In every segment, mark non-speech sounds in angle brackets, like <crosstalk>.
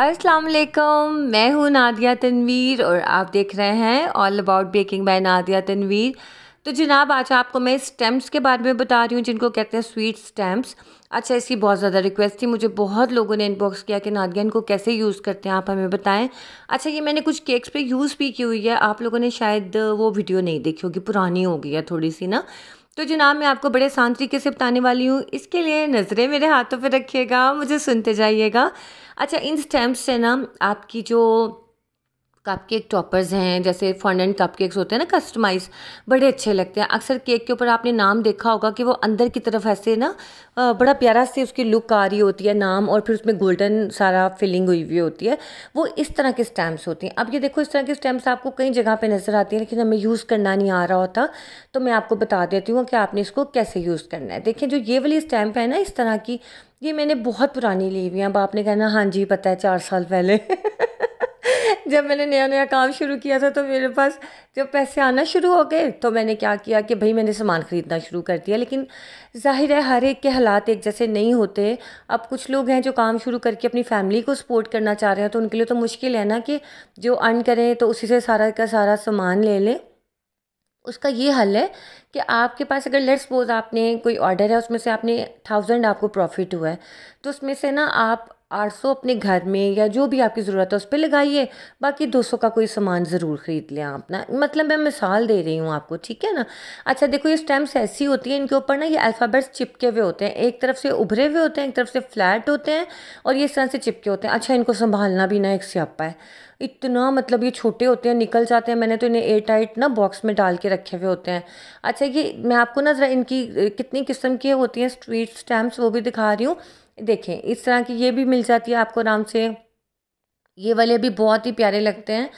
अस्सलाम वालेकुम मैं हूँ नादिया तनवीर और आप देख रहे हैं all about baking by Nadia Tanveer तो जनाब आज आपको मैं स्टैम्प्स के बारे में बता रही हूँ जिनको कहते हैं स्वीट स्टैम्प्स अच्छा इसकी बहुत ज़्यादा रिक्वेस्ट थी मुझे बहुत लोगों ने इनबॉक्स किया कि नादिया इनको कैसे यूज़ करते हैं आप हमें बताएं अच्छा ये मैंने कुछ केक्स पे यूज़ भी की हुई है आप लोगों ने शायद वो वीडियो नहीं देखी होगी पुरानी हो गई है थोड़ी सी ना तो जनाब मैं आपको बड़े आसान तरीके से बताने वाली हूँ इसके लिए नज़रें मेरे हाथों पर रखिएगा मुझे सुनते जाइएगा अच्छा इन स्टैम्प से ना आपकी जो कपकेक टॉपर्स हैं जैसे फॉन्डेंट एंड कपकेक्स होते हैं ना कस्टमाइज बड़े अच्छे लगते हैं अक्सर केक के ऊपर आपने नाम देखा होगा कि वो अंदर की तरफ ऐसे ना बड़ा प्यारा से उसकी लुक आ रही होती है नाम और फिर उसमें गोल्डन सारा फिलिंग हुई हुई होती है वो इस तरह के स्टैम्प्स होती हैं अब ये देखो इस तरह के स्टैम्प्स आपको कई जगह पर नज़र आती हैं लेकिन हमें यूज़ करना नहीं आ रहा होता तो मैं आपको बता देती हूँ कि आपने इसको कैसे यूज़ करना है देखिए जो ये वाली स्टैम्प है ना इस तरह की ये मैंने बहुत पुरानी ली हुई है अब आपने कहना हाँ जी पता है चार साल पहले <laughs> जब मैंने नया नया काम शुरू किया था तो मेरे पास जब पैसे आना शुरू हो गए तो मैंने क्या किया कि भाई मैंने सामान ख़रीदना शुरू कर दिया लेकिन जाहिर है हर एक के हालात एक जैसे नहीं होते अब कुछ लोग हैं जो काम शुरू करके अपनी फैमिली को सपोर्ट करना चाह रहे हैं तो उनके लिए तो मुश्किल है ना कि जो अर्न करें तो उसी से सारा का सारा सामान ले लें उसका ये हल है कि आपके पास अगर लेट्स सपोज आपने कोई ऑर्डर है उसमें से आपने थाउजेंड आपको प्रॉफिट हुआ है तो उसमें से ना आप आठ सौ अपने घर में या जो भी आपकी ज़रूरत है उस पर लगाइए बाकी दो सौ का कोई सामान ज़रूर ख़रीद लें आप ना मतलब मैं मिसाल दे रही हूँ आपको ठीक है ना अच्छा देखो ये स्टैम्प्स ऐसी होती हैं इनके ऊपर ना ये अल्फ़ाबेट्स चिपके हुए होते हैं एक तरफ से उभरे हुए होते हैं एक तरफ से फ्लैट होते हैं और ये इस तरह से चिपके होते हैं अच्छा इनको संभालना भी ना एक स्यापा है इतना मतलब ये छोटे होते हैं निकल जाते हैं मैंने तो इन्हें एयर टाइट ना बॉक्स में डाल के रखे हुए होते हैं अच्छा ये मैं आपको ना ज़रा इनकी कितनी किस्म की होती हैं स्ट्रीट स्टैम्प्स वो भी दिखा रही हूँ देखें इस तरह की ये भी मिल जाती है आपको आराम से ये वाले भी बहुत ही प्यारे लगते हैं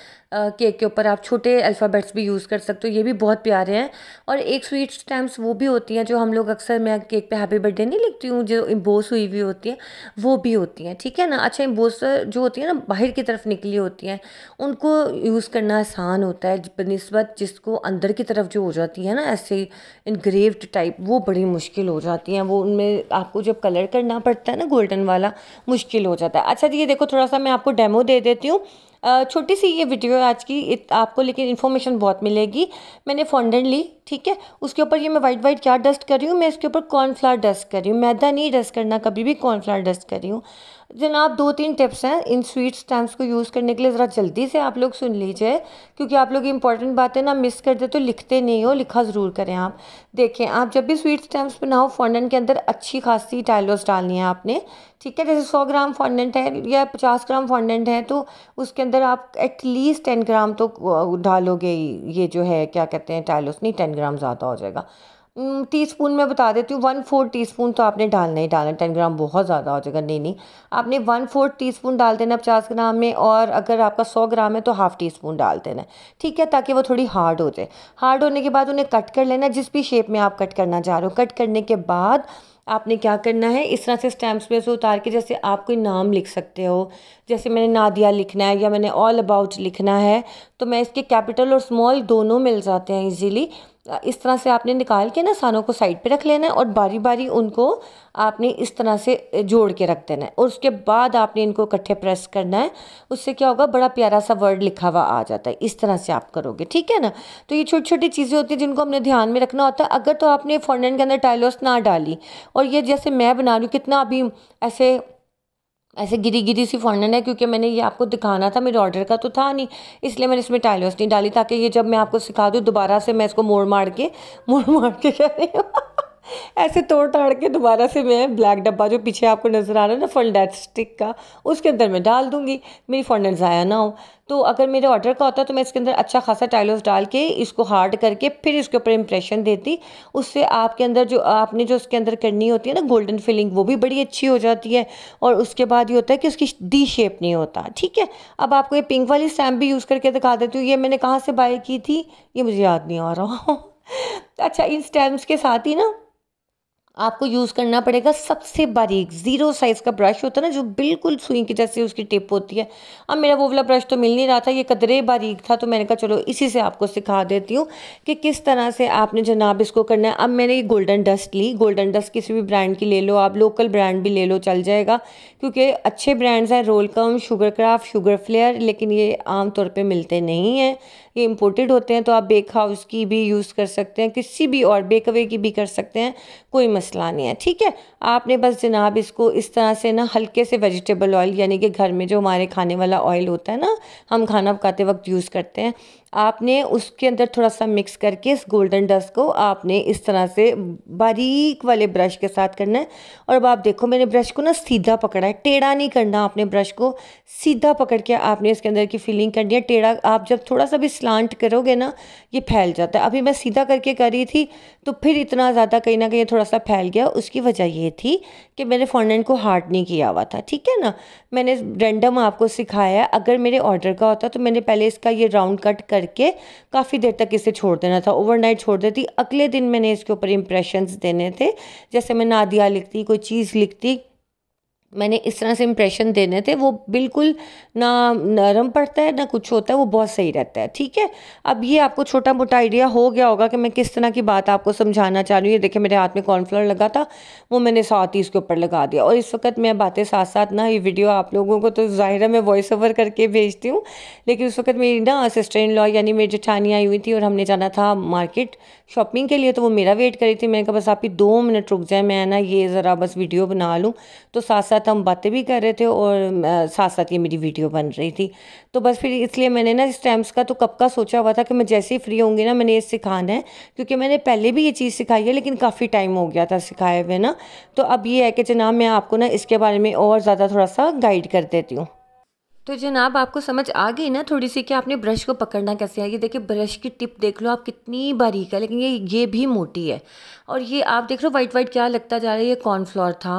केक के ऊपर आप छोटे अल्फ़ाबेट्स भी यूज़ कर सकते हो ये भी बहुत प्यारे हैं और एक स्वीट स्टैम्प्स वो भी होती हैं जो हम लोग अक्सर मैं केक पे हैप्पी बर्थडे नहीं लिखती हूँ जो इम्बोस हुई हुई होती हैं वो भी होती हैं ठीक है ना अच्छा इम्बोस जो होती है ना बाहर की तरफ निकली होती हैं उनको यूज़ करना आसान होता है बनस्बत जिसको अंदर की तरफ जो हो जाती है ना ऐसे इनग्रेव्ड टाइप वो बड़ी मुश्किल हो जाती हैं वो उनमें आपको जब कलर करना पड़ता है ना गोल्डन वाला मुश्किल हो जाता है अच्छा ये देखो थोड़ा सा मैं आपको डेमो दे देती हूँ छोटी सी ये वीडियो है आज की आपको लेकिन इन्फॉर्मेशन बहुत मिलेगी मैंने फॉन्डेंट ली ठीक है उसके ऊपर ये मैं वाइट वाइट क्या डस्ट कर रही हूँ मैं इसके ऊपर कॉर्नफ्लावर डस्ट कर रही हूँ मैदा नहीं डस्ट करना कभी भी कॉर्नफ्लावर डस्ट कर रही हूँ जनाब दो तीन टिप्स हैं इन स्वीट स्टैम्प्स को यूज़ करने के लिए ज़रा जल्दी से आप लोग सुन लीजिए क्योंकि आप लोग इंपॉर्टेंट बातें ना मिस कर दे तो लिखते नहीं हो लिखा ज़रूर करें आप देखें आप जब भी स्वीट स्टैम्प्स बनाओ फॉन्डेंट के अंदर अच्छी खासी टाइलोस डालनी है आपने ठीक है जैसे सौ ग्राम फॉन्डेंट है या पचास ग्राम फॉन्डेंट है तो उसके अंदर आप एटलीस्ट टेन ग्राम तो डालोगे ये जो है क्या कहते हैं टाइलोस नहीं टेन ग्राम ज़्यादा हो जाएगा टीस्पून मैं बता देती हूँ वन फोर्थ टीस्पून तो आपने डालना ही डालना टेन ग्राम बहुत ज़्यादा हो जाएगा नहीं नहीं आपने वन फोर्थ टीस्पून डाल देना पचास ग्राम में और अगर आपका सौ ग्राम है तो हाफ़ टी स्पून डाल देना ठीक है ताकि वो थोड़ी हार्ड हो जाए हार्ड होने के बाद उन्हें कट कर लेना जिस भी शेप में आप कट करना चाह रहे हो कट करने के बाद आपने क्या करना है इस तरह से स्टैम्प्स में से उतार के जैसे आप कोई नाम लिख सकते हो जैसे मैंने नादिया लिखना है या मैंने ऑल अबाउट लिखना है तो मैं इसके कैपिटल और स्मॉल दोनों मिल जाते हैं इजीली इस तरह से आपने निकाल के ना सानों को साइड पे रख लेना है और बारी बारी उनको आपने इस तरह से जोड़ के रख देना है और उसके बाद आपने इनको इकट्ठे प्रेस करना है उससे क्या होगा बड़ा प्यारा सा वर्ड लिखा हुआ आ जाता है इस तरह से आप करोगे ठीक है ना तो ये छोटी छोटी चीज़ें होती हैं जिनको हमने ध्यान में रखना होता है अगर तो आपने फोंडेंट के अंदर टाइलोस ना डाली और ये जैसे मैं बना लूँ कितना अभी ऐसे ऐसे गिरी गिरी सी फोड़न है क्योंकि मैंने ये आपको दिखाना था मेरे ऑर्डर का तो था नहीं इसलिए मैंने इसमें टाइलोस नहीं डाली ताकि ये जब मैं आपको सिखा दूँ दोबारा से मैं इसको मोड़ मार के मोड़ मार के कह रही हूँ ऐसे तोड़ ताड़ के दोबारा से मैं ब्लैक डब्बा जो पीछे आपको नज़र आ रहा है ना फंडेट स्टिक का उसके अंदर मैं डाल दूँगी मेरी फंडेट ज़ाया ना हो तो अगर मेरे ऑर्डर का होता तो मैं इसके अंदर अच्छा खासा टाइलोस डाल के इसको हार्ड करके फिर इसके ऊपर इम्प्रेशन देती उससे आपके अंदर जो आपने जो उसके अंदर करनी होती है ना गोल्डन फिलिंग वो भी बड़ी अच्छी हो जाती है और उसके बाद ये होता है कि उसकी डी शेप नहीं होता ठीक है अब आपको ये पिंक वाली स्टैम्प भी यूज़ करके दिखा देती हूँ ये मैंने कहाँ से बाय की थी ये मुझे याद नहीं आ रहा <laughs> अच्छा इन स्टैम्प्स के साथ ही ना आपको यूज़ करना पड़ेगा सबसे बारीक ज़ीरो साइज़ का ब्रश होता है ना जो बिल्कुल सुई की जैसे उसकी टिप होती है अब मेरा वो वाला ब्रश तो मिल नहीं रहा था ये कदरे बारीक था तो मैंने कहा चलो इसी से आपको सिखा देती हूँ कि किस तरह से आपने जनाब इसको करना है अब मैंने ये गोल्डन डस्ट ली गोल्डन डस्ट किसी भी ब्रांड की ले लो आप लोकल ब्रांड भी ले लो चल जाएगा क्योंकि अच्छे ब्रांड्स हैं Rolkem sugar craft sugar flair लेकिन ये आमतौर पर मिलते नहीं हैं ये इम्पोर्टेड होते हैं तो आप बेक हाउस की भी यूज़ कर सकते हैं किसी भी और बेक अवे की भी कर सकते हैं कोई मसला नहीं है ठीक है आपने बस जनाब इसको इस तरह से ना हल्के से वेजिटेबल ऑयल यानी कि घर में जो हमारे खाने वाला ऑयल होता है ना हम खाना पकाते वक्त यूज़ करते हैं आपने उसके अंदर थोड़ा सा मिक्स करके इस गोल्डन डस्ट को आपने इस तरह से बारीक वाले ब्रश के साथ करना है और अब आप देखो मैंने ब्रश को ना सीधा पकड़ा है टेढ़ा नहीं करना आपने ब्रश को सीधा पकड़ के आपने इसके अंदर की फिलिंग करनी है टेढ़ा आप जब थोड़ा सा भी स्लांट करोगे ना ये फैल जाता है अभी मैं सीधा करके कर रही थी तो फिर इतना ज़्यादा कहीं ना कहीं थोड़ा सा फैल गया उसकी वजह ये थी कि मैंने फॉन्डेंट को हार्ड नहीं किया हुआ था ठीक है ना मैंने रेंडम आपको सिखाया अगर मेरे ऑर्डर का होता तो मैंने पहले इसका ये राउंड कट कर करके काफ़ी देर तक इसे छोड़ देना था ओवरनाइट छोड़ देती अगले दिन मैंने इसके ऊपर इम्प्रेशंस देने थे जैसे मैं नादिया लिखती कोई चीज़ लिखती मैंने इस तरह से इम्प्रेशन देने थे वो बिल्कुल ना नरम पड़ता है ना कुछ होता है वो बहुत सही रहता है ठीक है अब ये आपको छोटा मोटा आइडिया हो गया होगा कि मैं किस तरह की बात आपको समझाना चाह रही हूँ ये देखिए मेरे हाथ में कॉर्नफ्लोर लगा था वो मैंने साथ ही इसके ऊपर लगा दिया और इस वक्त मैं बातें साथ साथ ना ये वीडियो आप लोगों को तो ज़ाहिर है मैं वॉइस ओवर करके भेजती हूँ लेकिन उस वक्त मेरी ना असिस्टेंट लॉ यानी मेरी जेठानी आई हुई थी और हमने जाना था मार्केट शॉपिंग के लिए तो वो मेरा वेट करी थी मैंने कहा बस आप ही दो मिनट रुक जाए मैं ना ये ज़रा बस वीडियो बना लूँ तो साथ साथ साथ हम बातें भी कर रहे थे और साथ साथ ये मेरी वीडियो बन रही थी तो बस फिर इसलिए मैंने ना स्टैम्प्स का तो कब का सोचा हुआ था कि मैं जैसे ही फ्री होंगी ना मैंने ये सिखाना है क्योंकि मैंने पहले भी ये चीज़ सिखाई है लेकिन काफ़ी टाइम हो गया था सिखाए हुए ना तो अब ये है कि जनाब मैं आपको ना इसके बारे में और ज़्यादा थोड़ा सा गाइड कर देती हूँ तो जनाब आपको समझ आ गई ना थोड़ी सी कि आपने ब्रश को पकड़ना कैसे है ये देखिए ब्रश की टिप देख लो आप कितनी बारीक है लेकिन ये ये भी मोटी है और ये आप देख लो वाइट वाइट क्या लगता जा रहा है ये कॉर्नफ्लोर था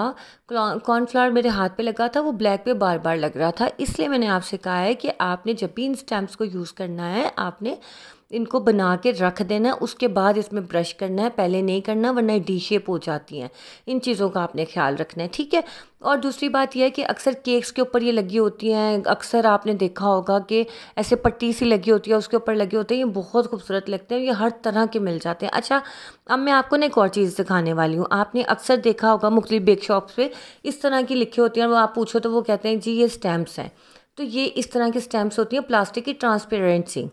कॉर्नफ्लोर मेरे हाथ पे लगा था वो ब्लैक पे बार बार लग रहा था इसलिए मैंने आपसे कहा है कि आपने जब भी इन स्टैम्प्स को यूज़ करना है आपने इनको बना के रख देना है उसके बाद इसमें ब्रश करना है पहले नहीं करना वरना डी शेप हो जाती हैं इन चीज़ों का आपने ख्याल रखना है ठीक है और दूसरी बात यह है कि अक्सर केक्स के ऊपर ये लगी होती हैं अक्सर आपने देखा होगा कि ऐसे पट्टी सी लगी होती है उसके ऊपर लगे होते हैं ये बहुत खूबसूरत लगते हैं ये हर तरह के मिल जाते हैं अच्छा अब मैं आपको ना एक और चीज़ दिखाने वाली हूँ आपने अक्सर देखा होगा मुख्तलि बेक शॉप्स पर इस तरह की लिखी होती हैं और वो आप पूछो तो वो कहते हैं जी ये स्टैम्प्स हैं तो ये इस तरह के स्टैम्प्स होती हैं प्लास्टिक की ट्रांसपेरेंट सी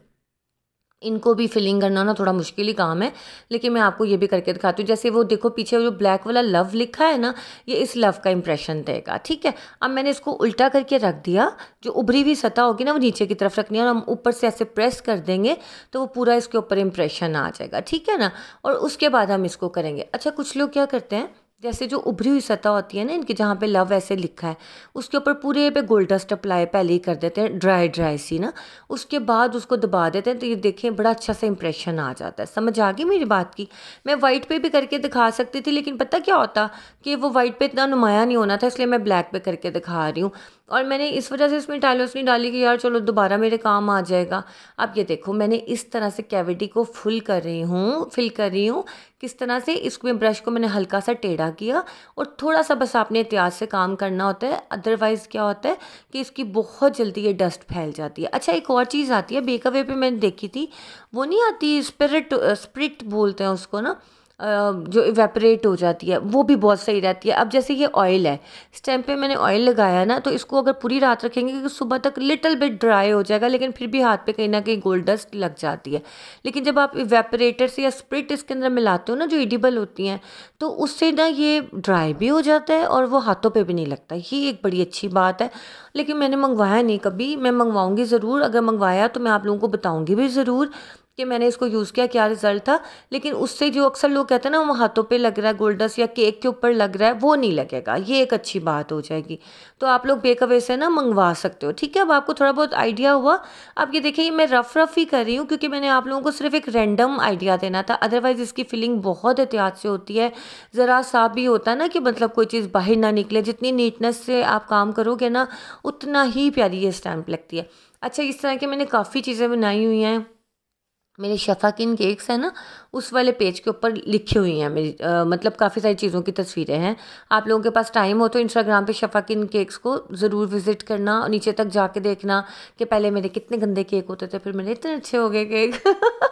इनको भी फिलिंग करना ना थोड़ा मुश्किल ही काम है लेकिन मैं आपको ये भी करके दिखाती हूँ जैसे वो देखो पीछे जो ब्लैक वाला लव लिखा है ना ये इस लव का इंप्रेशन देगा ठीक है अब मैंने इसको उल्टा करके रख दिया जो उभरी हुई सतह होगी ना वो नीचे की तरफ रखनी है और हम ऊपर से ऐसे प्रेस कर देंगे तो वो पूरा इसके ऊपर इंप्रेशन आ जाएगा ठीक है ना और उसके बाद हम इसको करेंगे अच्छा कुछ लोग क्या करते हैं जैसे जो उभरी हुई सतह होती है ना इनकी जहाँ पे लव ऐसे लिखा है उसके ऊपर पूरे पे गोल्ड डस्ट अप्लाई पहले ही कर देते हैं ड्राई ड्राई सी ना उसके बाद उसको दबा देते हैं तो ये देखें बड़ा अच्छा सा इंप्रेशन आ जाता है समझ आ गई मेरी बात की मैं वाइट पे भी करके दिखा सकती थी लेकिन पता क्या होता कि वो वाइट पे इतना नुमाया नहीं होना था इसलिए मैं ब्लैक पे करके दिखा रही हूँ और मैंने इस वजह से इसमें टाइलोस नहीं डाली कि यार चलो दोबारा मेरे काम आ जाएगा अब ये देखो मैंने इस तरह से कैविटी को फुल कर रही हूँ फिल कर रही हूँ किस तरह से इसमें ब्रश को मैंने हल्का सा टेढ़ा किया और थोड़ा सा बस आपने एहतियात से काम करना होता है अदरवाइज़ क्या होता है कि इसकी बहुत जल्दी ये डस्ट फैल जाती है अच्छा एक और चीज़ आती है बेकअवे पर मैंने देखी थी वो नहीं आती स्पिरिट स्प्रिट बोलते हैं उसको ना जो इवेपरेट हो जाती है वो भी बहुत सही रहती है अब जैसे ये ऑयल है इस टाइम पे मैंने ऑयल लगाया ना तो इसको अगर पूरी रात रखेंगे क्योंकि सुबह तक लिटल बिट ड्राई हो जाएगा लेकिन फिर भी हाथ पे कहीं ना कहीं गोल्ड डस्ट लग जाती है लेकिन जब आप इवेपरेटर से या स्प्रिट इसके अंदर मिलाते हो ना जो एडिबल होती हैं तो उससे ना ये ड्राई भी हो जाता है और वो हाथों पर भी नहीं लगता ये एक बड़ी अच्छी बात है लेकिन मैंने मंगवाया नहीं कभी मैं मंगवाऊँगी ज़रूर अगर मंगवाया तो मैं आप लोगों को बताऊँगी भी ज़रूर कि मैंने इसको यूज़ किया क्या रिज़ल्ट था लेकिन उससे जो अक्सर लोग कहते हैं ना वो हाथों पे लग रहा है गोल्डस या केक के ऊपर लग रहा है वो नहीं लगेगा ये एक अच्छी बात हो जाएगी तो आप लोग बेकअवे से ना मंगवा सकते हो ठीक है अब आपको थोड़ा बहुत आइडिया हुआ अब ये देखिए मैं रफ़ रफ़ ही कर रही हूँ क्योंकि मैंने आप लोगों को सिर्फ एक रैंडम आइडिया देना था अदरवाइज़ इसकी फीलिंग बहुत एहतियात से होती है ज़रा सा भी होता है ना कि मतलब कोई चीज़ बाहर ना निकले जितनी नीटनेस से आप काम करोगे ना उतना ही प्यारी ये स्टैम्प लगती है अच्छा इस तरह की मैंने काफ़ी चीज़ें बनाई हुई हैं मेरे शफाकिन केक्स हैं ना उस वाले पेज के ऊपर लिखी हुई हैं मेरी आ, मतलब काफ़ी सारी चीज़ों की तस्वीरें हैं आप लोगों के पास टाइम हो तो इंस्टाग्राम पे शफाकिन केक्स को ज़रूर विज़िट करना और नीचे तक जाके देखना कि पहले मेरे कितने गंदे केक होते थे फिर मेरे इतने अच्छे हो गए केक <laughs>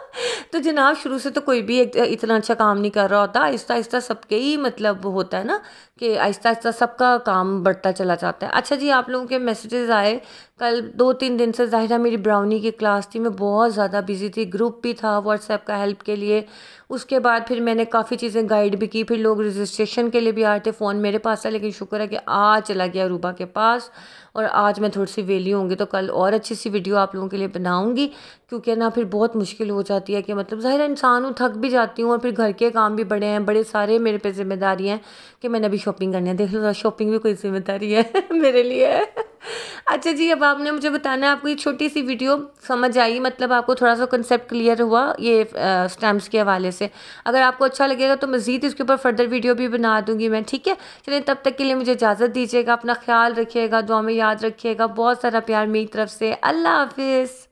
तो जनाब शुरू से तो कोई भी इतना अच्छा काम नहीं कर रहा होता आहिस्ता आहिस्ता सबके ही मतलब होता है ना कि आहिस्ता आहिस्ता सबका काम बढ़ता चला जाता है अच्छा जी आप लोगों के मैसेजेस आए कल दो तीन दिन से ज़ाहिर मेरी ब्राउनी की क्लास थी मैं बहुत ज़्यादा बिजी थी ग्रुप भी था व्हाट्सएप का हेल्प के लिए उसके बाद फिर मैंने काफ़ी चीज़ें गाइड भी की फिर लोग रजिस्ट्रेशन के लिए भी आए थे फ़ोन मेरे पास था लेकिन शुक्र है कि आज चला गया रूबा के पास और आज मैं थोड़ी सी वेली होंगी तो कल और अच्छी सी वीडियो आप लोगों के लिए बनाऊँगी क्योंकि ना फिर बहुत मुश्किल हो जाती है कि मतलब ज़ाहिर इंसान हूँ थक भी जाती हूँ और फिर घर के काम भी बड़े हैं बड़े सारे मेरे पे जिम्मेदारी हैं कि मैंने अभी शॉपिंग करनी है देख लो शॉपिंग भी कोई जिम्मेदारी है <laughs> मेरे लिए अच्छा जी अब आपने मुझे बताना है आपको ये छोटी सी वीडियो समझ आई मतलब आपको थोड़ा सा कंसेप्ट क्लियर हुआ ये स्टैम्प्स के हवाले से अगर आपको अच्छा लगेगा तो मज़ीद इसके ऊपर फर्दर वीडियो भी बना दूँगी मैं ठीक है चलिए तब तक के लिए मुझे इजाज़त दीजिएगा अपना ख्याल रखिएगा दुआ में याद रखिएगा बहुत सारा प्यार मेरी तरफ से अल्लाह हाफिज़